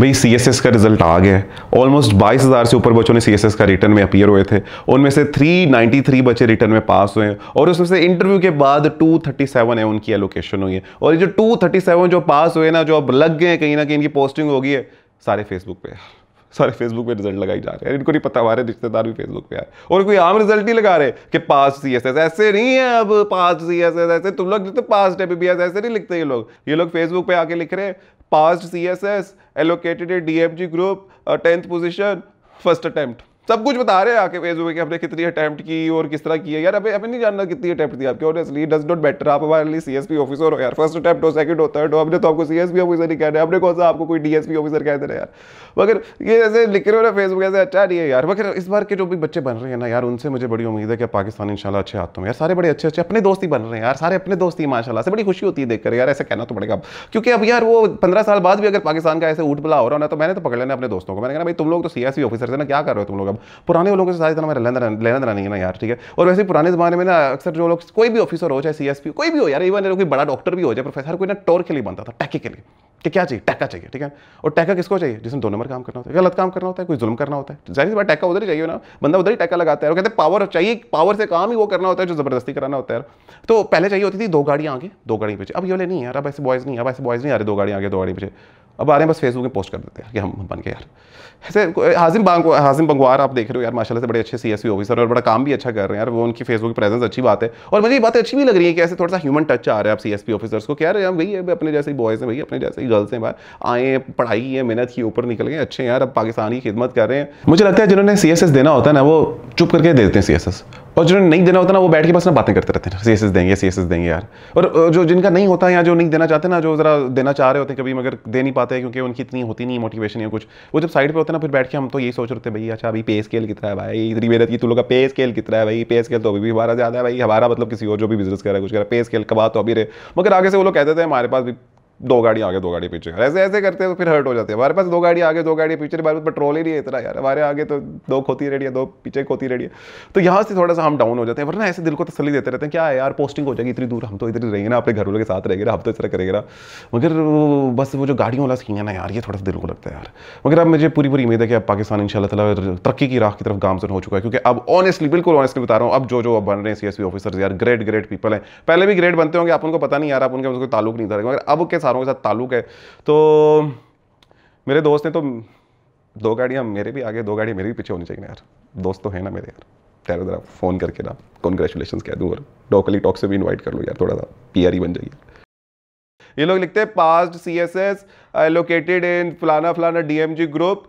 भाई C S S का result आ गया है ऑलमोस्ट बाईस हज़ार से ऊपर बच्चों ने सी एस एस का रिटर्न में अपियर हुए थे उनमें से थ्री नाइनटी थ्री बच्चे रिटर्न में पास हुए हैं और उसमें से इंटरव्यू के बाद टू थर्टी सेवन है उनकी एलोकेशन हुई है और ये जो टू थर्टी सेवन जो पास हुए ना जो अब लग गए कहीं ना कहीं इनकी पोस्टिंग होगी है सारे फेसबुक पे सारे फेसबुक पे रिजल्ट लगाई जा रहे हैं इनको नहीं पता हमारे रिश्तेदार भी फेसबुक पे आए और कोई आम रिजल्ट नहीं लगा रहे कि पास सी एस एस ऐसे नहीं है अब पास सी एस एस ऐसे तुम लोग जितने पास है ऐसे नहीं लिखते ये लोग ये लोग फेसबुक पे आके लिख रहे हैं passed CSS, allocated a DFG group, a 10th position, first attempt. सब कुछ बता रहे हैं आके फेसबुक कि आपने कितनी अटैम्प्ट की और किस तरह की है यार अभी अभी नहीं जानना कितनी अटैम्प्ट थी आपकी ऑनेस्टली डज नॉट बेटर आप हमारे लिए सीएसपी ऑफिसर हो यार फर्स्ट अटैम्प्ट हो सेकंड हो थर्ड हो हमने तो आपको सीएसपी ऑफिसर ही कहना है हमने कौन सा आपको कोई डीएसपी ऑफिसर दे रहे यार मगर ये ऐसे लिख रहे हो ना फेसबुक ऐसे अच्छा नहीं है यार मगर इस बार के जो भी बच्चे बन रहे हैं ना यार उनसे मुझे बड़ी उम्मीद है कि पाकिस्तान इन अच्छे हाथों में यार सारे बड़े अच्छे अच्छे अपने दोस्त ही बन रहे हैं यार सारे अपने दोस्त ही माशाला से बड़ी खुशी होती है देखकर यार ऐसा कहना तो पड़ेगा क्योंकि अब यार वो पंद्रह साल बाद भी अगर पाकिस्तान का ऐसे ऊट बुला हो रहा है ना तो मैंने तो पकड़ लेना अपने दोस्तों को मैंने कहा भाई तुम लोग तो सीएसपी ऑफिसर है ना क्या कर रहे हो तुम लोग अब हम पुराने लोगों से सारी तरह हमारा लेना लेना देना नहीं है ना यार ठीक है और वैसे पुराने जमाने में ना अक्सर जो लोग कोई भी ऑफिसर हो चाहे सी एस पी कोई भी हो यार इवन कोई बड़ा डॉक्टर भी हो जाए प्रोफेसर कोई ना टोर के लिए बनता था टैके के लिए कि क्या चाहिए टैका चाहिए ठीक है और टैका किसको चाहिए जिसमें दो नंबर काम करना होता है गलत काम करना होता है कोई जुल्म करना होता है जाहिर सी बात टैका उधर ही चाहिए ना बंदा उधर ही टैका लगाता है और कहते पावर चाहिए पावर से काम ही वो करना होता है जो जबरदस्ती कराना होता है तो पहले चाहिए होती थी दो गाड़ियाँ आगे दो गाड़ी पीछे अब ये वाले नहीं यार अब ऐसे बॉयज़ नहीं अब ऐसे बॉयज़ नहीं आ रहे दो गाड़ियाँ आगे दो गाड़ी पीछे अब आ रहे हैं बस फेसबुक में पोस्ट कर देते हैं कि हम बन गए यार ऐसे हाजिम बांगो हाजिम बंगवार आप देख रहे हो यार माशाल्लाह से बड़े अच्छे सी एस ऑफिसर और बड़ा काम भी अच्छा कर रहे हैं यार वो उनकी फेसबुक प्रेजेंस अच्छी बात है और मुझे ये बात अच्छी भी लग रही है कि ऐसे थोड़ा सा ह्यूमन टच आ रहा है आप सी एस पी ऑफिसर्स को यार यार भाई अपने जैसे बॉयज़ हैं भाई अपने जैसे ही गर्ल्स हैं बाहर आए पढ़ाई की है मेहनत की ऊपर निकल गए अच्छे यार अब पाकिस्तान की खिदमत कर रहे हैं मुझे लगता है जिन्होंने सी देना होता है ना वो चुप करके देते हैं सी और जिन्होंने नहीं देना होता ना वो बैठ के पास ना बातें करते रहते हैं सी देंगे सी देंगे यार और जो जिनका नहीं होता है या जो नहीं देना चाहते ना जो ज़रा देना चाह रहे होते हैं कभी मगर दे नहीं पाते क्योंकि उनकी इतनी होती नहीं मोटिवेशन या कुछ वो जब साइड पर होते ना फिर बैठ के हम तो यही सोच रहे थे भाई अच्छा अभी पे स्केल कितना है भाई इतनी मेहनत की तू लोग का पे स्केल कितना है भाई पे स्केल तो अभी भी हमारा ज़्यादा है भाई हमारा मतलब किसी और जो भी बिजनेस कर रहा है कुछ कर रहा है पे स्केल कबा तो अभी रहे मगर आगे से वो लोग कहते थे हमारे पास भी दो गाड़ी आगे दो गाड़ी पीछे ऐसे ऐसे करते हैं तो फिर हर्ट हो जाते हैं हमारे पास दो गाड़ी आगे दो गाड़ी पीछे हमारे पास पेट्रोल ही नहीं इतना यार हमारे आगे तो दो खोती रेडी है दो पीछे खोती रेडी है तो यहाँ से थोड़ा सा हम डाउन हो जाते हैं वरना ऐसे दिल को तसली देते रहते हैं क्या यार पोस्टिंग हो जाएगी इतनी दूर हम तो इधर रहेंगे ना अपने घर वाले के साथ रहेंगे ना हम तो इस तरह करेंगे ना मगर बस वो जो गाड़ियों वाला सीन है ना यार ये थोड़ा सा दिल को लगता है यार मगर अब मुझे पूरी पूरी उम्मीद है कि अब पाकिस्तान इन शाला तरक्की की राह की तरफ गामजन हो चुका है क्योंकि अब ऑनेस्टली बिल्कुल ऑनेस्टली बता रहा हूँ अब जो जो बन रहे हैं सी एस ऑफिसर्स यार ग्रेट ग्रेट पीपल हैं पहले भी ग्रेट बनते होंगे आप उनको पता नहीं यार आप उनके उसको ताल्लुक नहीं था मगर अब के साथ सारों के साथ ताल्लुक है तो मेरे दोस्त ने तो दो गाड़ियाँ मेरे भी आगे दो गाड़ियाँ मेरे भी पीछे होनी चाहिए ना यार दोस्त तो है ना मेरे यार तेरा जरा फ़ोन करके ना कॉन्ग्रेचुलेशन कह दूँ और डॉकली टॉक से भी इन्वाइट कर लो यार थोड़ा सा पी ही बन जाइए ये लोग लिखते हैं past C S S allocated in फलाना फलाना डी एम जी ग्रुप